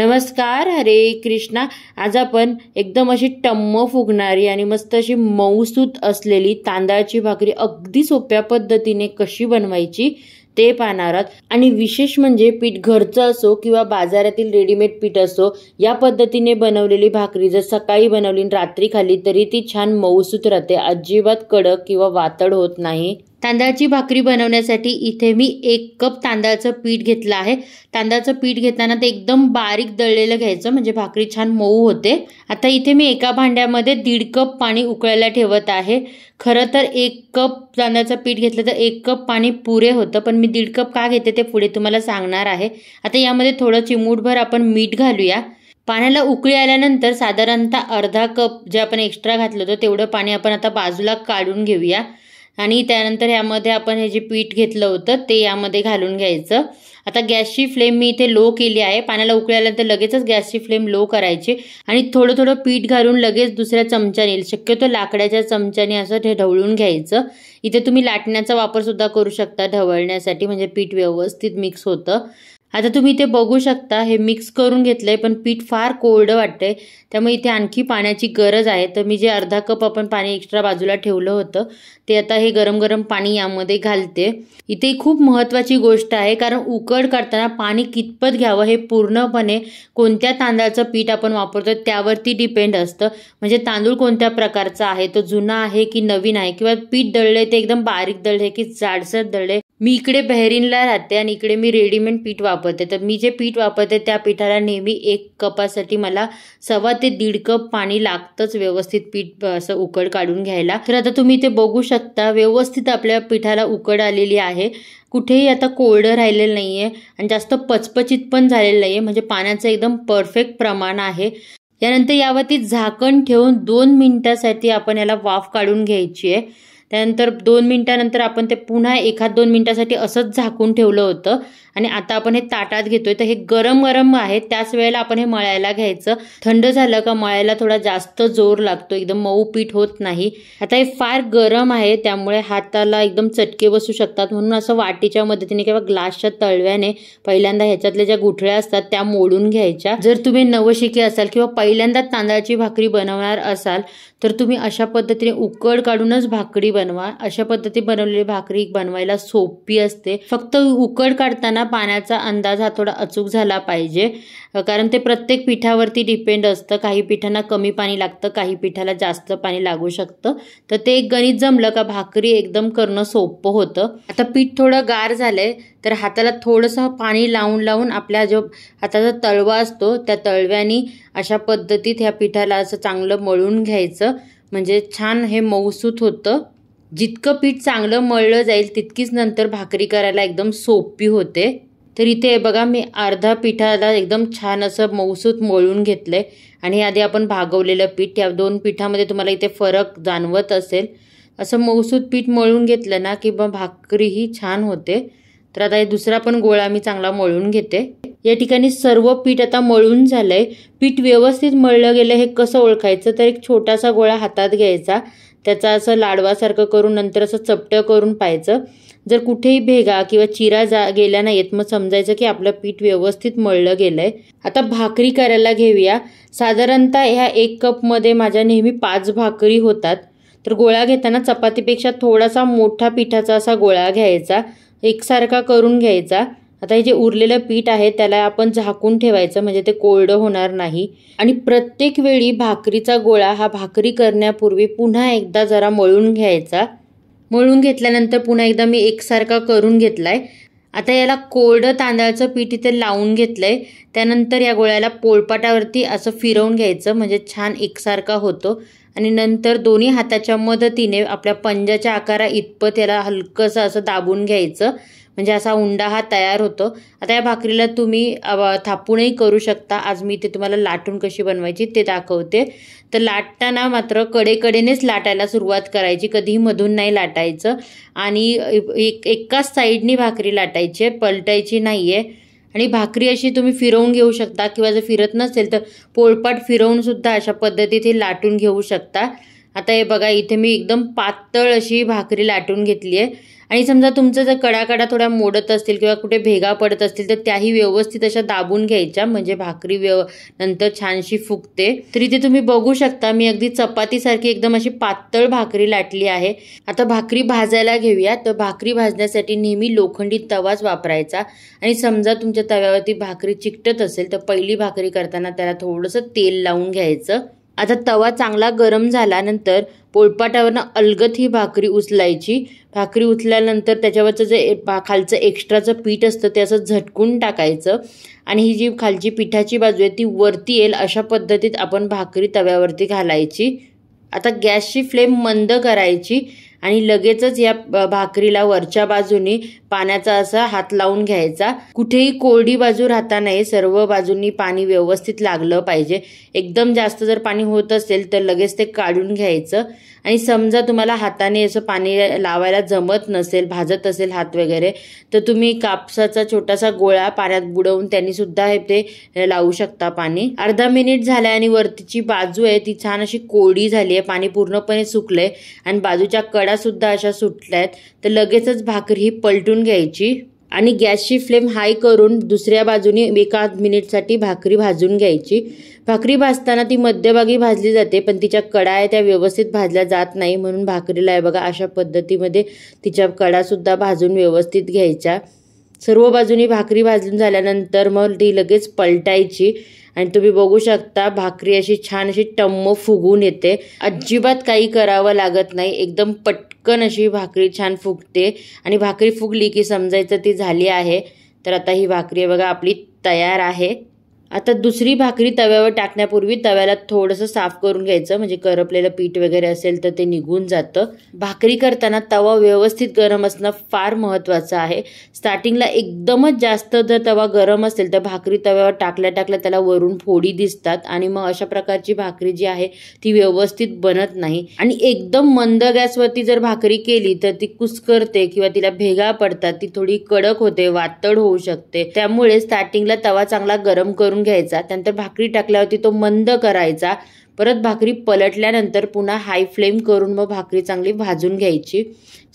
नमस्कार हरे कृष्णा आज आपण एकदम अशी टम्म फुगणारी आणि मस्त अशी मऊसूत असलेली तांदळाची भाकरी अगदी सोप्या पद्धतीने कशी बनवायची ते पाहणार आहोत आणि विशेष म्हणजे पीठ घरचं असो किंवा बाजारातील रेडीमेड पीठ असो या पद्धतीने बनवलेली भाकरी जर सकाळी बनवली रात्री खाली तरी ती छान मऊसूत राहते अजिबात कडक किंवा वातड होत नाही तांदळाची भाकरी बनवण्यासाठी इथे मी एक कप तांदळाचं पीठ घेतलं आहे तांदळाचं पीठ घेताना ते एकदम बारीक दळलेलं घ्यायचं म्हणजे भाकरी छान मऊ होते आता इथे मी एका भांड्यामध्ये दीड कप पाणी उकळायला ठेवत आहे खरं तर एक कप तांदळाचं पीठ घेतलं तर एक कप पाणी पुरे होतं पण मी दीड कप का घेते ते पुढे तुम्हाला सांगणार आहे आता यामध्ये थोडं चिमूटभर आपण मीठ घालूया पाण्याला उकळी आल्यानंतर साधारणतः अर्धा कप जे आपण एक्स्ट्रा घातलं होतं तेवढं पाणी आपण आता बाजूला काढून घेऊया आणि त्यानंतर ह्यामध्ये आपण हे जे पीठ घेतलं होतं ते यामध्ये घालून घ्यायचं आता गॅसची फ्लेम मी इथे लो केली आहे पाण्याला उकळल्यानंतर लगेचच गॅसची फ्लेम लो करायची आणि थोडं थोडं पीठ घालून लगेच दुसऱ्या चमच्याने शक्यतो लाकड्याच्या चमच्याने असं हे ढवळून घ्यायचं इथे तुम्ही लाटण्याचा वापरसुद्धा करू शकता ढवळण्यासाठी म्हणजे पीठ व्यवस्थित मिक्स होतं आता तुम्ही इथे बघू शकता हे मिक्स करून घेतलंय पण पीठ फार कोल्ड वाटतंय त्यामुळे इथे आणखी पाण्याची गरज आहे तर मी जे अर्धा कप आपण पाणी एक्स्ट्रा बाजूला ठेवलं होतं ते आता हे गरम गरम पाणी यामध्ये घालते इथे खूप महत्वाची गोष्ट आहे कारण उकड करताना पाणी कितपत घ्यावं हे पूर्णपणे कोणत्या तांदळाचं पीठ आपण वापरतो त्यावरती डिपेंड असतं म्हणजे तांदूळ कोणत्या प्रकारचा आहे तो जुना आहे की नवीन आहे किंवा पीठ दळले ते एकदम बारीक दळले की जाडसर दळले मी इकडे बहरीनला राहते आणि इकडे मी रेडीमेड पीठ वापर वापरते तर मी जे पीठ वापरते त्या पिठाला नेहमी एक कपासाठी मला सव्वा ते दीड कप पाणी लागतंच व्यवस्थित पीठ असं उकड काढून घ्यायला तर आता तुम्ही ते बघू शकता व्यवस्थित आपल्या पिठाला उकड आलेली आहे कुठेही आता कोरडं राहिलेलं नाही आणि जास्त पचपचित पण झालेलं नाही म्हणजे पाण्याचं एकदम परफेक्ट प्रमाण आहे यानंतर यावरती झाकण ठेवून दोन मिनिटासाठी आपण याला वाफ काढून घ्यायची आहे त्यानंतर दोन मिनिटानंतर आपण ते पुन्हा एखाद दोन मिनिटासाठी असंच झाकून ठेवलं होतं आणि आता आपण हे ताटात घेतोय तर हे गरम गरम आहे त्याच वेळेला आपण हे मळायला घ्यायचं थंड झालं का मळायला थोडा जास्त जोर लागतो एकदम मऊ पीठ होत नाही आता हे फार गरम आहे त्यामुळे हाताला एकदम चटके बसू शकतात म्हणून असं वाटीच्या मदतीने किंवा ग्लासच्या तळव्याने पहिल्यांदा ह्याच्यातल्या ज्या गुठळ्या असतात त्या मोडून घ्यायच्या जर तुम्ही नवशिके असाल किंवा पहिल्यांदा तांदळाची भाकरी बनवणार असाल तर तुम्ही अशा पद्धतीने उकड काढूनच भाकरी बनवा अशा पद्धती बनवलेली भाकरी बनवायला सोपी असते फक्त उकड काढताना पाण्याचा अंदाज हा थोडा अचूक झाला पाहिजे कारण ते प्रत्येक पिठावरती डिपेंड असतं काही पिठांना कमी पाणी लागतं काही पिठाला जास्त पाणी लागू शकतं तर ते एक गणित जमलं का भाकरी एकदम करणं सोपं होतं आता पीठ थोडं गार झालंय तर हाताला थोडंसं पाणी लावून लावून आपल्या जो हाताचा तळवा असतो त्या तळव्यानी अशा पद्धतीत ह्या पिठाला असं चांगलं मळून घ्यायचं म्हणजे छान हे मऊसूत होतं जितकं पीठ चांगलं मळलं जाईल तितकीच नंतर भाकरी करायला एकदम सोपी होते तर इथे बघा मी अर्धा पिठाला एकदम छान असं मौसूत मळून घेतलं आहे आणि आधी आपण भागवलेलं पीठ या दोन पिठामध्ये तुम्हाला इथे फरक जाणवत असेल असं मौसूत पीठ मळून घेतलं ना की भाकरी भाकरीही छान होते तर आता हे दुसरा पण गोळा मी चांगला मळून घेते या ठिकाणी सर्व पीठ आता मळून झालं पीठ व्यवस्थित मळलं गेलं हे कसं ओळखायचं तर एक छोटासा गोळा हातात घ्यायचा त्याचा असं लाडवासारखं करून नंतर असं चपटं करून पाहायचं जर कुठेही भेगा किंवा चिरा जा गेल्या नाहीत मग समजायचं की आपलं पीठ व्यवस्थित मळलं गेलं आहे आता भाकरी करायला घेऊया साधारणतः ह्या एक कपमध्ये माझ्या नेहमी पाच भाकरी होतात तर गोळा घेताना चपातीपेक्षा थोडासा मोठा पिठाचा असा गोळा घ्यायचा एकसारखा करून घ्यायचा आता हे जे उरलेलं पीठ आहे त्याला आपण झाकून ठेवायचं म्हणजे ते कोरडं होणार नाही आणि प्रत्येक वेळी भाकरीचा गोळा हा भाकरी करण्यापूर्वी पुन्हा एकदा जरा मळून घ्यायचा मळून घेतल्यानंतर पुन्हा एकदा मी एकसारखा करून घेतला आहे आता याला कोरडं तांदळाचं पीठ इथे लावून घेतलं आहे त्यानंतर या गोळ्याला पोळपाटावरती असं फिरवून घ्यायचं म्हणजे छान एकसारखा होतो आणि नंतर दोन्ही हाताच्या मदतीने आपल्या पंजाच्या आकारा इतपत याला हलकंसं असं दाबून घ्यायचं म्हणजे असा उंडा हा तयार होतो आता या भाकरीला तुम्ही थापूनही करू शकता आज मी ते तुम्हाला लाटून कशी बनवायची ते दाखवते तर लाटताना मात्र कडेकडेनेच लाटायला सुरुवात करायची कधीही मधून नाही लाटायचं आणि एक एकाच साईडनी भाकरी लाटायची पलटायची नाही आहे आणि भाकरी अशी तुम्ही फिरवून घेऊ शकता किंवा जर फिरत नसेल तर पोळपाट फिरवून सुद्धा अशा पद्धतीत हे लाटून घेऊ शकता आता हे बघा इथे मी एकदम पातळ अशी भाकरी लाटून घेतली आहे आणि समजा तुमचं जर कडाकडा थोड्या मोडत असतील किंवा कुठे भेगा पडत असतील तर त्याही व्यवस्थित अशा दाबून घ्यायच्या म्हणजे भाकरी व्यव नंतर छानशी फुगते तर इथे तुम्ही बघू शकता मी अगदी चपातीसारखी एकदम अशी पातळ भाकरी लाटली आहे आता भाकरी भाजायला घेऊया तर भाकरी भाजण्यासाठी नेहमी लोखंडी तवाच वापरायचा आणि समजा तुमच्या तव्यावरती भाकरी चिकटत असेल तर पहिली भाकरी करताना त्याला थोडंसं तेल लावून घ्यायचं आता तवा चांगला गरम झाल्यानंतर पोळपाटावरनं अलगत ही भाकरी उचलायची भाकरी उचल्यानंतर त्याच्यावरचं जे खालचं एक्स्ट्राचं पीठ असतं ते असं झटकून टाकायचं आणि ही जी खालची पिठाची बाजू आहे ती वरती येईल अशा पद्धतीत आपण भाकरी तव्यावरती घालायची आता गॅसची फ्लेम मंद करायची आणि लगेचच या भाकरीला वरच्या बाजूनी पाण्याचा असा हात लावून घ्यायचा कुठेही कोरडी बाजू राहता नाही सर्व बाजूंनी पाणी व्यवस्थित लागलं पाहिजे एकदम जास्त जर पाणी होत असेल तर लगेच ते काढून घ्यायचं आणि समजा तुम्हाला हाताने असं पाणी लावायला जमत नसेल भाजत असेल हात वगैरे तर तुम्ही कापसाचा छोटासा गोळा पाण्यात बुडवून त्यांनी सुद्धा हे ते लावू शकता पाणी अर्धा मिनिट झालाय आणि वरतीची बाजू आहे ती छान अशी कोडी झाली आहे पाणी पूर्णपणे सुकलंय आणि बाजूच्या कडा सुद्धा अशा सुटल्या आहेत तर लगेचच भाकरी ही पलटून घ्यायची आणि गॅसची फ्लेम हाय करून दुसऱ्या बाजूने एका मिनिटसाठी भाकरी भाजून घ्यायची भाकरी भाजताना ती मध्यभागी भाजली जाते पण तिच्या कडा आहे त्या व्यवस्थित भाजल्या जात नाही म्हणून भाकरीला आहे बघा अशा पद्धतीमध्ये तिच्या कडासुद्धा भाजून व्यवस्थित घ्यायच्या सर्व बाजूनी भाकरी भाजून झाल्यानंतर मग ती लगेच पलटायची आणि तुम्ही बघू शकता भाकरी अशी छान अशी टम्म फुगून येते अजिबात काही करावं लागत नाही एकदम पटकन अशी भाकरी छान फुगते आणि भाकरी फुगली की समजायचं ती झाली आहे तर आता ही भाकरी बघा आपली तयार आहे आता दुसरी भाकरी तव्यावर टाकण्यापूर्वी तव्याला थोडंसं साफ करून घ्यायचं म्हणजे करपलेलं पीठ वगैरे असेल तर ते निघून जातं भाकरी करताना तवा व्यवस्थित गरम असणं फार महत्त्वाचं आहे स्टार्टिंगला एकदमच जास्त जर तवा गरम असेल तर भाकरी तव्यावर टाकल्या टाकल्या त्याला वरून फोडी दिसतात आणि मग अशा प्रकारची भाकरी जी आहे ती व्यवस्थित बनत नाही आणि एकदम मंद गॅसवरती जर भाकरी केली तर ती कुसकरते किंवा तिला भेगा पडतात ती थोडी कडक होते वातड होऊ शकते त्यामुळे स्टार्टिंगला तवा चांगला गरम करून घ्यायचा त्यानंतर भाकरी टाकल्यावरती तो मंद करायचा परत भाकरी पलटल्यानंतर पुन्हा हाय फ्लेम करून मग भाकरी चांगली भाजून घ्यायची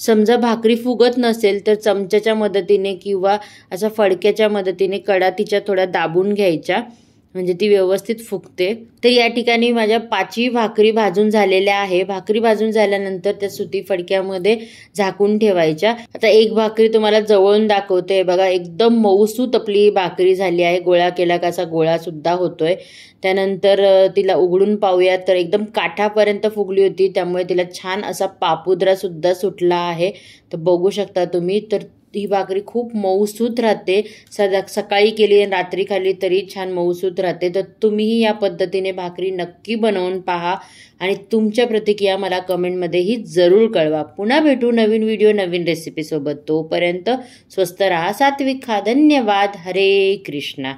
समजा भाकरी फुगत नसेल तर चमच्याच्या मदतीने किंवा अशा फडक्याच्या मदतीने कडा तिच्या थोड्या दाबून घ्यायच्या म्हणजे ती व्यवस्थित फुगते तर या ठिकाणी माझ्या पाचवी भाकरी भाजून झालेल्या आहे भाकरी भाजून झाल्यानंतर त्या सुती फडक्यामध्ये झाकून ठेवायच्या आता एक भाकरी तुम्हाला जवळून दाखवते बघा एकदम मऊसू तपली भाकरी झाली आहे गोळा केला का असा गोळा सुद्धा होतोय त्यानंतर तिला उघडून पाहूया तर एकदम काठापर्यंत फुगली होती त्यामुळे तिला छान असा पापुद्रा सुद्धा सुटला आहे तर बघू शकता तुम्ही तर ही भाकरी खूप मऊसूत राहते सदा सकाळी केली आणि रात्री खाली तरी छान मऊसूत राहते तर तुम्हीही या पद्धतीने भाकरी नक्की बनवून पहा आणि तुमच्या प्रतिक्रिया मला कमेंटमध्येही जरूर कळवा पुन्हा भेटू नवीन व्हिडिओ नवीन रेसिपीसोबत तोपर्यंत स्वस्त राहा सात्विक खा धन्यवाद हरे कृष्णा